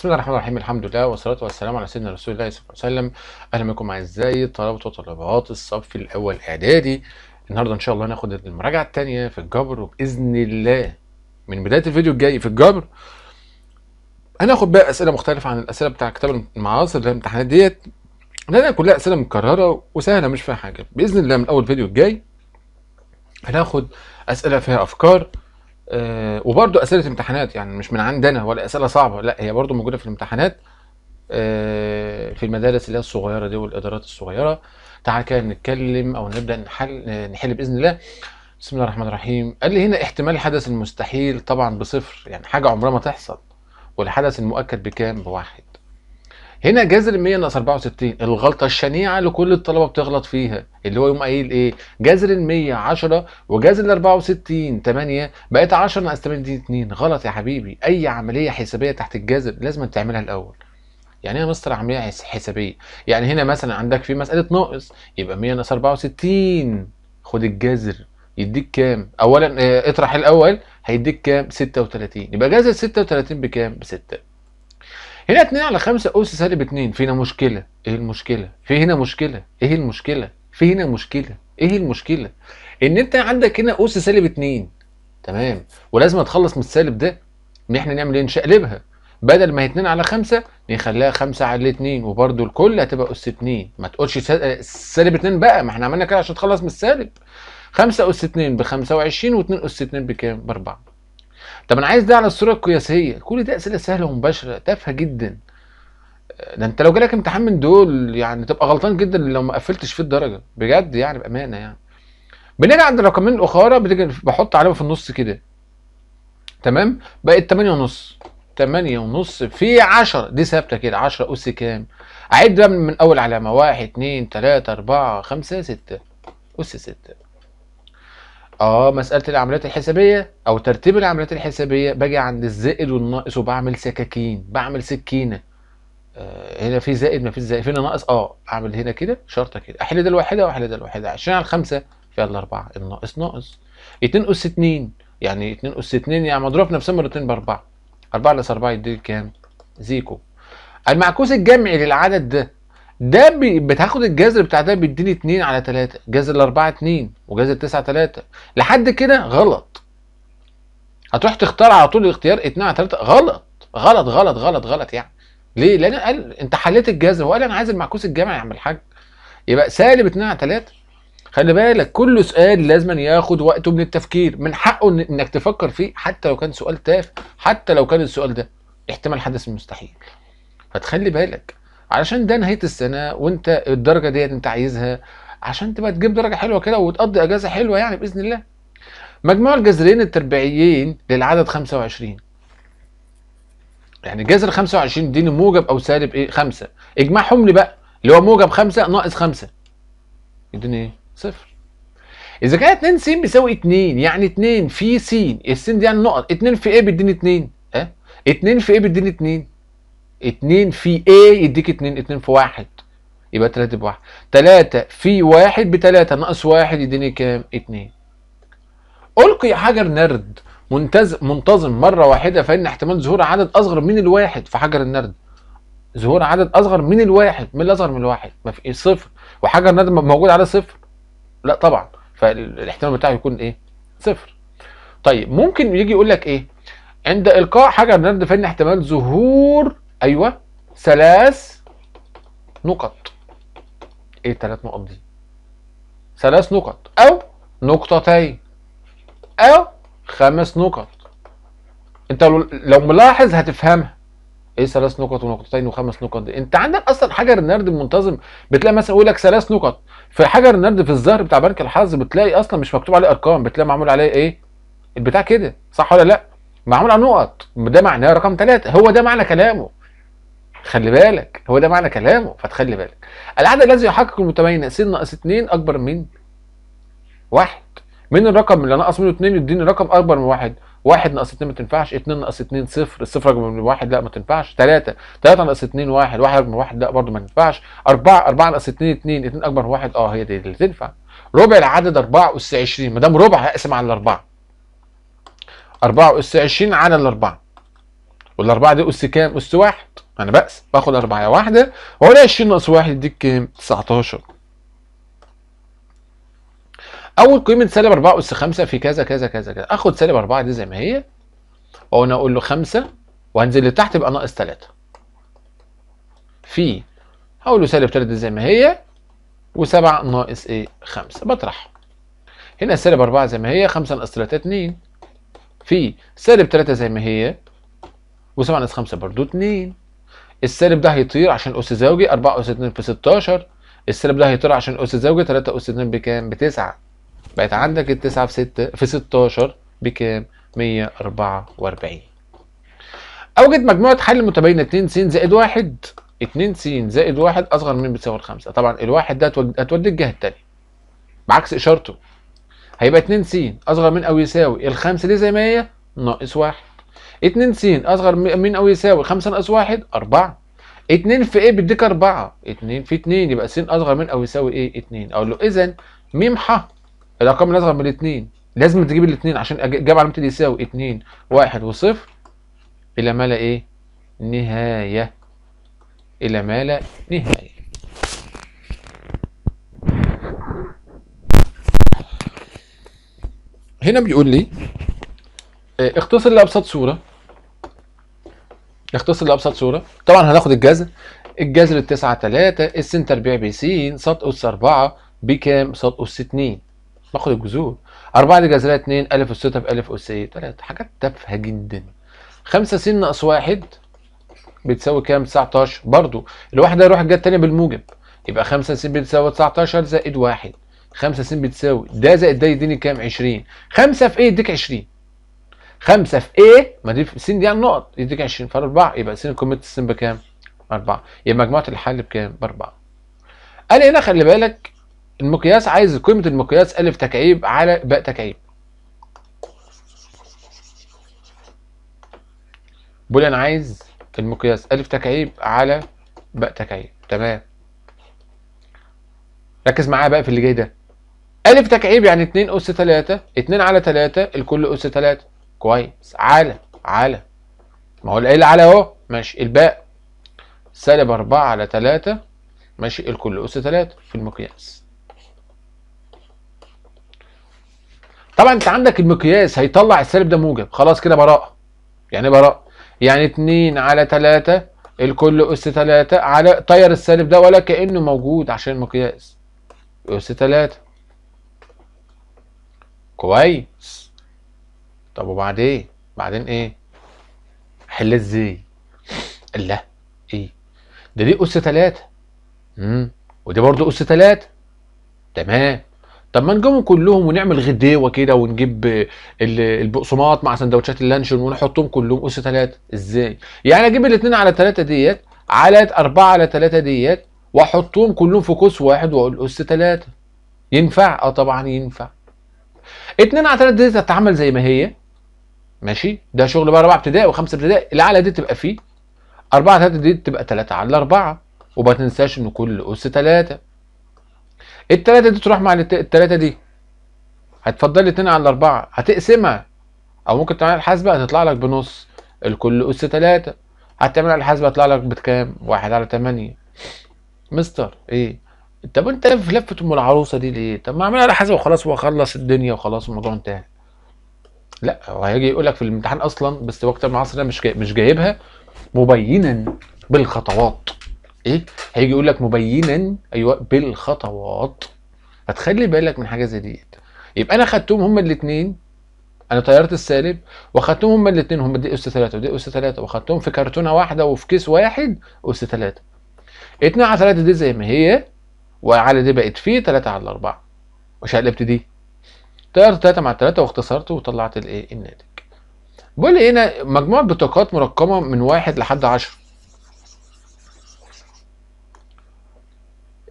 بسم الله الرحمن الرحيم الحمد لله والصلاة والسلام على سيدنا رسول الله صلى الله عليه وسلم أهلا بكم أعزائي طلبة وطلبات الصف الأول إعدادي النهاردة إن شاء الله هناخد المراجعة التانية في الجبر وبإذن الله من بداية الفيديو الجاي في الجبر هناخد بقى أسئلة مختلفة عن الأسئلة بتاع كتاب المعاصر الامتحانات ديت لأنها كلها أسئلة مكررة وسهلة مش فيها حاجة بإذن الله من أول فيديو الجاي هناخد أسئلة فيها أفكار آه وبرده اسئله امتحانات يعني مش من عندنا ولا اسئله صعبه لا هي برده موجوده في الامتحانات آه، في المدارس اللي هي الصغيره دي والادارات الصغيره تعالى كده نتكلم او نبدا نحل نحل باذن الله بسم الله الرحمن الرحيم قال لي هنا احتمال الحدث المستحيل طبعا بصفر يعني حاجه عمرها ما تحصل والحدث المؤكد بكام بواحد هنا جذر 100 ناقص 64 الغلطه الشنيعه اللي كل الطلبه بتغلط فيها اللي هو يقوم قايل ايه جذر ال 100 10 وجذر ال 64 8 بقت 10 ناقص 8 2 غلط يا حبيبي اي عمليه حسابيه تحت الجذر لازم تعملها الاول يعني ايه يا مستر عمليه حسابيه يعني هنا مثلا عندك في مساله ناقص يبقى 100 ناقص 64 خد الجذر يديك كام اولا آه، اطرح الاول هيديك كام 36 يبقى جذر 36 بكام ب 6 هنا 2 على 5 أس سالب 2 في هنا مشكلة إيه المشكلة؟ في هنا مشكلة إيه المشكلة؟ في هنا مشكلة إيه المشكلة؟ إن أنت عندك هنا أس سالب 2 تمام ولازم تخلص من السالب ده إن إحنا نعمل إيه؟ نشقلبها بدل ما هي 2 على 5 نخليها 5 على 2 وبرده الكل هتبقى أس 2 ما تقولش سالب 2 بقى ما إحنا عملنا كده عشان تخلص من السالب 5 أس 2 ب 25 و2 أس 2 بكام؟ ب 4 طب انا عايز ده على الصوره القياسيه كل ده اسئله سهله ومباشره تافهه جدا ده انت لو جالك امتحان من دول يعني تبقى غلطان جدا لو ما قفلتش فيه الدرجه بجد يعني بامانه يعني بنيجي عند الرقمين الاخرى بحط عليهم في النص كده تمام بقت 8 ونص 8 ونص في 10 دي ثابته كده 10 اس كام اعد بقى من اول علامه 1 2 3 4 5 6 اس 6 اه مساله العمليات الحسابيه او ترتيب العمليات الحسابيه باجي عند الزائد والناقص وبعمل سكاكين بعمل سكينه آه هنا في زائد ما فيش زائد فينا ناقص اه اعمل هنا كده شرطه كده احل ده الواحده واحل ده الواحده 20 على 5 فيها الاربعه الناقص ناقص 2 اس 2 يعني 2 اس 2 يعني مضروب في نفسها مرتين ب 4 4 4 يديك كام؟ زيكو المعكوس الجمعي للعدد ده ده بي... بتاخد الجذر بتاع ده بيديني 2 على 3 جذر ال 4 2 وجذر 9 3 لحد كده غلط هتروح تختار على طول الاختيار 2 على 3 غلط غلط غلط غلط غلط يعني ليه؟ لان قال انت حليت الجذر هو قال انا عايز المعكوس الجامع يا عم الحاج يبقى سالب 2 على 3 خلي بالك كل سؤال لازم ياخد وقته من التفكير من حقه انك تفكر فيه حتى لو كان سؤال تافه حتى لو كان السؤال ده احتمال حدث مستحيل فتخلي بالك علشان ده نهايه السنه وانت الدرجه ديت انت عايزها عشان تبقى تجيب درجه حلوه كده وتقضي اجازه حلوه يعني باذن الله مجموع الجذرين التربيعيين للعدد 25 يعني جذر 25 دي موجب او سالب ايه 5 اجمعهم لي بقى اللي هو موجب 5 ناقص 5 يديني ايه صفر اذا كان 2 س بيساوي 2 يعني 2 في س السين دي يعني نقط 2 في ايه بيديني 2 ها؟ 2 في ايه بيديني 2 2 في A يديك 2 2 في 1 يبقى 3 بواحد 3 في 1 ب3 ناقص 1 يديني كام 2 ألقي حجر نرد منتظم مرة واحدة فإن احتمال ظهور عدد أصغر من الواحد في حجر النرد ظهور عدد أصغر من الواحد من الأصغر من الواحد ما في صفر وحجر النرد موجود على صفر لا طبعا فالاحتمال بتاعه يكون إيه صفر طيب ممكن يجي يقول لك إيه عند إلقاء حجر نرد فإن احتمال ظهور ايوه ثلاث نقط ايه الثلاث نقط دي ثلاث نقط او نقطتين او خمس نقط انت لو ملاحظ هتفهمها ايه ثلاث نقط ونقطتين وخمس نقط دي انت عندك اصلا حجر النرد منتظم بتلاقي مثلا يقول لك ثلاث نقط في حجر النرد في الظهر بتاع بنك الحظ بتلاقي اصلا مش مكتوب عليه ارقام بتلاقي معمول عليه ايه البتاع كده صح ولا لا معمول على نقط ده معناه رقم ثلاثة هو ده معنى كلامه خلي بالك هو ده معنى كلامه فتخلي بالك العدد الذي يحقق المتباين س ناقص 2 اكبر من واحد من الرقم اللي ناقص منه 2 يديني رقم اكبر من واحد واحد ناقص 2 ما تنفعش 2 ناقص 2 صفر الصفر اكبر من واحد لا ما تنفعش 3 3 ناقص 2 1 1 اكبر من واحد لا برضه ما تنفعش 4 4 ناقص 2 2 2 اكبر من واحد اه هي دي اللي تنفع ربع العدد 4 اس 20 ما دام ربع هقسم على الاربعه 4 اس 20 على الاربعه والاربعه دي اس كام؟ اس واحد انا بأس باخد 4 واحدة 1 واقول 20 ناقص 1 يديك كام 19 اول قيمه سالب 4 اس 5 في كذا كذا كذا كذا اخد سالب 4 دي زي ما هي وانا اقول له 5 وهنزل لتحت يبقى ناقص 3 في هقول له سالب 3 زي ما هي و7 ناقص ايه 5 بطرح هنا سالب 4 زي ما هي 5 ناقص 3 2 في سالب 3 زي ما هي و7 ناقص 5 برضو 2 السالب ده هيطير عشان أس زوجي 4 أس 2 في 16 السالب ده هيطير عشان أس زوجي 3 أس 2 بكام؟ ب 9 بقت عندك ال 9 في 6 في 16 بكام؟ 144 أوجد مجموعة حل متباينة 2 س زائد 1 2 س زائد 1 أصغر من بتساوي 5 طبعا الواحد ده هتودي الجهة التانية بعكس إشارته هيبقى 2 س أصغر من أو يساوي ال 5 دي زي ما هي ناقص 1 2 س اصغر من او يساوي 5 ناقص 1 4 2 في ايه بيديك 4 2 في 2 يبقى س اصغر من او يساوي ايه 2 اقول له اذا م ح الارقام الاصغر من الاثنين لازم تجيب الاثنين عشان اجاب علامه يساوي 2 1 وصفر الى ما لا ايه نهايه الى ما لا نهايه هنا بيقول لي آه، اختصر لابسط صوره نختصر لابسط صوره طبعا هناخد الجذر الجذر 9 3 السنتر بيع ب س س اس 4 بكام س اس 2 ناخد الجذور 4 دي جذرها 2 ا اس ت ب ا اس 3 حاجات تافهه جدا 5 س ناقص 1 بتساوي كام 19 برضو الواحده يروح الجهه الثانيه بالموجب يبقى 5 س بتساوي 19 زائد 1 5 س بتساوي ده زائد ده يديني كام 20 5 في ايه يديك 20 5 في ايه ما دي س دي يعني نقط يديك 20 في 4 يبقى سين كوميت السين بكام؟ 4 يبقى مجموعه الحل بكام؟ ب 4 قال هنا خلي بالك المقياس عايز قيمه المقياس الف تكعيب على باء تكعيب بقول انا عايز المقياس الف تكعيب على باء تكعيب تمام ركز معايا بقى في اللي جاي ده الف تكعيب يعني 2 اس 3 2 على 3 الكل اس 3 كويس على على ما هو العلة على اهو ماشي الباء سالب 4 على 3 ماشي الكل أس 3 في المقياس طبعا انت عندك المقياس هيطلع السالب ده موجب خلاص كده براءة يعني إيه براءة يعني 2 على 3 الكل أس 3 على طير السالب ده ولا كأنه موجود عشان المقياس أس 3 كويس طب وبعدين بعدين ايه احلها ازاي الله ايه ده دي اس ثلاثة امم ودي برضو اس ثلاثة تمام طب ما نجيبهم كلهم ونعمل غديوه كده ونجيب البقسماط مع سندوتشات اللانشون ونحطهم كلهم اس ثلاثة ازاي يعني اجيب الاثنين على ثلاثة ديت على أربعة على ثلاثة ديت واحطهم كلهم في كوس واحد واقول اس ثلاثة ينفع اه طبعا ينفع 2 على ثلاثة ديت هتتعمل زي ما هي ماشي ده شغل بقى اربعه ابتدائي وخمسه ابتدائي الاعلى دي تبقى فيه اربعه تلاته دي تبقى تلاته على اربعه وما تنساش ان كل اس تلاته التلاته دي تروح مع التلاته دي هتفضل اتنين على الاربعه هتقسمها او ممكن تعمل الحاسبه هتطلع لك بنص الكل اس تلاته هتعمل الحاسبه هتطلع لك بكام؟ واحد على تمانيه مستر ايه؟ طب انت في لفه ام العروسه دي ليه؟ طب ما اعملها على حسب وخلاص واخلص الدنيا وخلاص الموضوع انتهى. لا هو هيجي يقول لك في الامتحان اصلا بس كتاب المعاصر ده مش جاي مش جايبها مبينا بالخطوات ايه هيجي يقول لك مبينا ايوه بالخطوات هتخلي بالك من حاجه زي دي يبقى انا خدتهم هما الاثنين انا طيرت السالب واخدتهم هما الاثنين هما دي اس 3 ودي اس 3 واخدتهم في كرتونه واحده وفي كيس واحد اس 3 2 على 3 دي زي ما هي وعلى دي بقت في 3 على 4 وشقلبت دي طيرت 3 مع 3 واختصرت وطلعت الايه الناتج بيقول لي هنا مجموعه بطاقات مرقمه من 1 لحد 10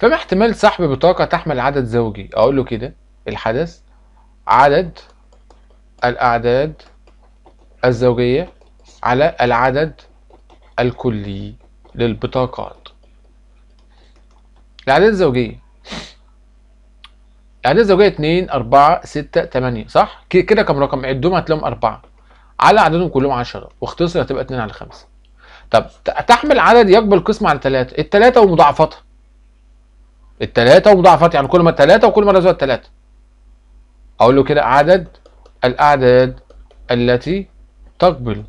فما احتمال سحب بطاقه تحمل عدد زوجي اقول له كده الحدث عدد الاعداد الزوجيه على العدد الكلي للبطاقات الأعداد الزوجية اعداد زوجيه 2 4 6 8 صح كده كام رقم عدهم هتلاقيهم 4 على عددهم كلهم 10 واختصر هتبقى 2 على 5 طب تحمل عدد يقبل قسمه على 3 الثلاثه ال الثلاثه ومضاعفاتها يعني كل ما 3 وكل ما رزقها 3 اقول له كده عدد الاعداد التي تقبل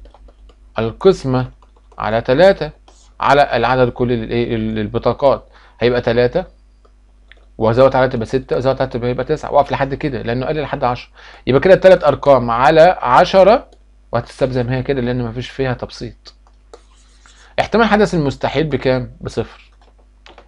القسمه على 3 على العدد كل إيه، البطاقات هيبقى 3 وازود على تبقى 6 ازود على تبقى يبقى 9 واقف لحد كده لانه قال لحد 10 يبقى كده الثلاث ارقام على 10 وهتستبزم زي ما هي كده لان مفيش فيها تبسيط احتمال حدث المستحيل بكام بصفر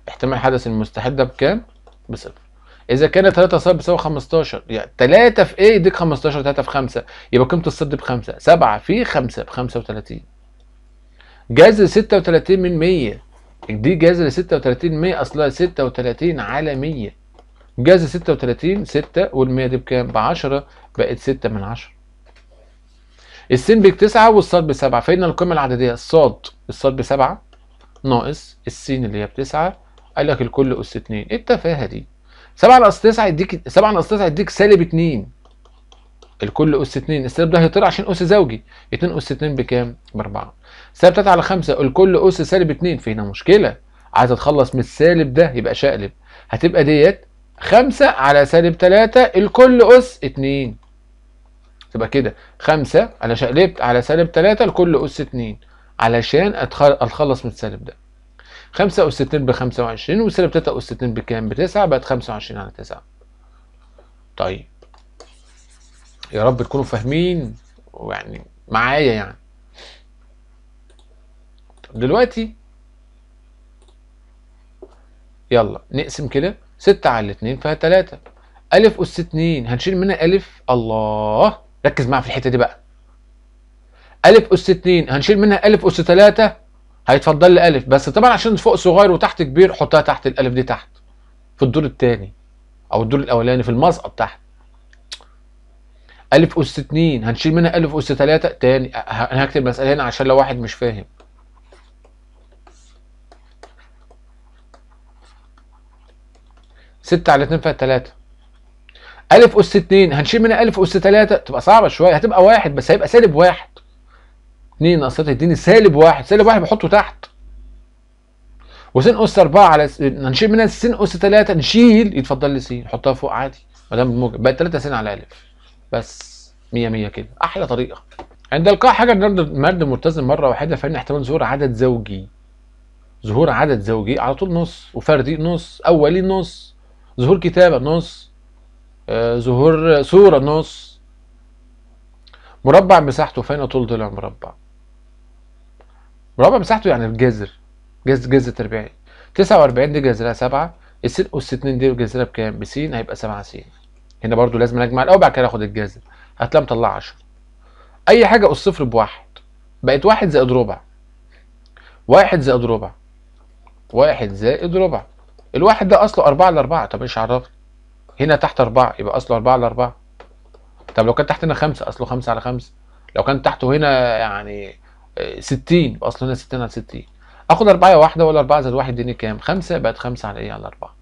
احتمال حدث المستحيل ده بكام بصفر اذا كان 3 صار بيساوي 15 يعني 3 في ايه يديك 15 3 في 5 يبقى قيمه الصد ب 5 7 في 5 ب 35 جذر 36 من 100 دي جايزه ل 36 100 اصلها 36 على 100 جايزه 36 6 وال 100 دي بكام؟ ب 10 بقت 6 من 10 السين بيك 9 والصاد 7 فإن القيمة العددية الصاد الصاد ب 7 ناقص السين اللي هي بتسعة قال لك الكل أس 2 إيه التفاهة دي؟ 7 ناقص 9 يديك 7 ناقص 9 يديك سالب 2 الكل أس 2 السالب ده هيطير عشان أس زوجي 2 أس 2 بكام؟ ب 4 سالب 3 على 5 الكل أس سالب 2 فهنا مشكلة عايز أتخلص من السالب ده يبقى شقلب هتبقى ديت 5 على سالب 3 الكل أس 2 تبقى كده 5 أنا شقلبت على سالب 3 الكل أس 2 علشان أتخلص من السالب ده 5 أس 2 ب 25 وسالب 3 أس 2 بكام؟ ب 9 بقت 25 على 9 طيب يا رب تكونوا فاهمين ويعني معايا يعني دلوقتي يلا نقسم كده 6 على 2 فيها 3 ألف أس 2 هنشيل منها ألف الله ركز معايا في الحتة دي بقى ألف أس 2 هنشيل منها ألف أس 3 هيتفضل لي ألف بس طبعا عشان فوق صغير وتحت كبير حطها تحت الألف دي تحت في الدور الثاني أو الدور الأولاني في المسقط تحت ألف أس 2 هنشيل منها ألف أس 3 تاني أنا هكتب مسألة هنا عشان لو واحد مش فاهم ستة على اتنين فيها تلاتة ألف أس اتنين هنشيل منها ألف أس تلاتة تبقى صعبة شوية هتبقى واحد بس هيبقى سالب واحد اتنين ناقصتها تديني سالب واحد سالب واحد بحطه تحت وسين أس أربعة على س... هنشيل منها سين أس تلاتة نشيل يتفضل لي سين حطها فوق عادي ما دام بقت تلاتة سين على ألف بس مية مية كده احلى طريقه عند القاء حجر مرد ملتزم مره واحده فان احتمال ظهور عدد زوجي ظهور عدد زوجي على طول نص وفردي نص اولي نص ظهور كتابه نص آه، ظهور آه صوره نص مربع مساحته فين طول ضلع مربع مربع مساحته يعني الجذر جذر جذر تربيعي 49 دي جذرها 7 السين اس 2 دي جذرها بكام؟ ب س هيبقى 7 س هنا برضو لازم اجمع الاول بعد كده اخد الجذر هتلاقي مطلع 10 اي حاجه صفر بواحد بقت واحد زائد ربع واحد زائد ربع واحد زائد ربع الواحد ده اصله 4 ل 4 طب ايش عرفت هنا تحت 4 يبقى اصله 4 ل 4 طب لو كان تحت هنا 5 اصله 5 على 5 لو كان تحته هنا يعني 60 آه، يبقى اصله هنا 60 على 60 اخد 4 واحده ولا 4 زائد 1 يديني كام 5 بقت 5 على ايه على 4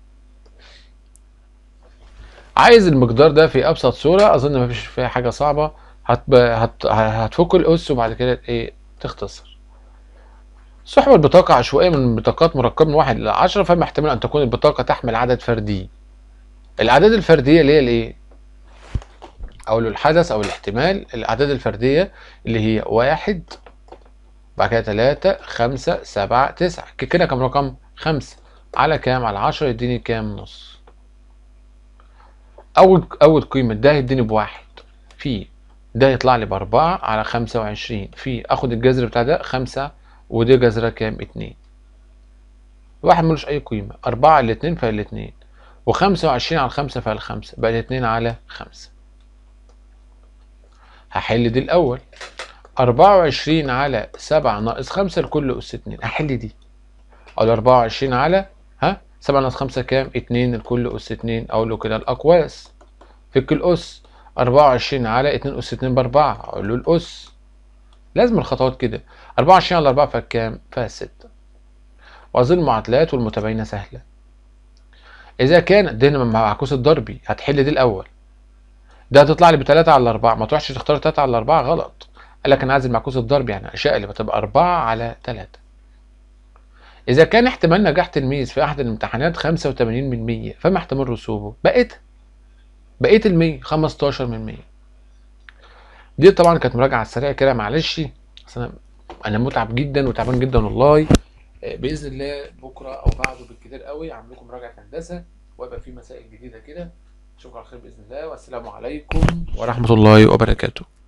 عايز المقدار ده في ابسط صوره اظن مفيش فيها حاجه صعبه هت... هت... هتفك الاس وبعد كده ايه تختصر سحب البطاقة عشوائية من بطاقات مركبه من واحد إلى عشرة فما احتمال أن تكون البطاقة تحمل عدد فردي. الأعداد الفردية اللي هي الإيه؟ أو الحدث أو الاحتمال الأعداد الفردية اللي هي واحد بعد كده تلاتة خمسة سبعة تسعة كده كام رقم؟ خمسة على كام؟ على عشرة يديني كام نص؟ اول اول قيمه ده هيديني بواحد في ده يطلع لي باربعة على خمسة وعشرين في اخد الجذر بتاع ده خمسة ودي جذرها كام اتنين واحد ملوش اي قيمة اربعة على اتنين فهي اتنين وخمسة وعشرين على خمسة فهي خمسة بقى اتنين على خمسة هحل دي الاول اربعة وعشرين على سبعة ناقص خمسة لكل اس اتنين هحل دي او اربعة وعشرين على سبعة ناقص خمسة كام اتنين لكل أس اتنين له كده الأقواس فك الأس أربعة وعشرين على اتنين أس اتنين بأربعة له الأس لازم الخطوات كده أربعة وعشرين على أربعة فكام؟ كام؟ فيها ستة وأظن المعادلات والمتباينة سهلة إذا كانت ده هنا معكوس الضربي هتحل دي الأول ده هتطلع لي بتلاتة على أربعة ما تروحش تختار تلاتة على أربعة غلط قال لك أنا عايز المعكوس الضربي يعني الأشياء اللي بتبقى أربعة على تلاتة إذا كان احتمال نجاح تلميذ في أحد الامتحانات 85 من 100 فما احتمال رسوبه؟ بقيت بقيت ال 100 15 من 100 دي طبعا كانت مراجعة سريعه كده معلش أنا أنا متعب جدا وتعبان جدا والله آه، بإذن الله بكرة أو بعده بالكتير قوي هعمل لكم مراجعة هندسة ويبقى في مسائل جديدة كده شكرا على خير بإذن الله والسلام عليكم ورحمة الله وبركاته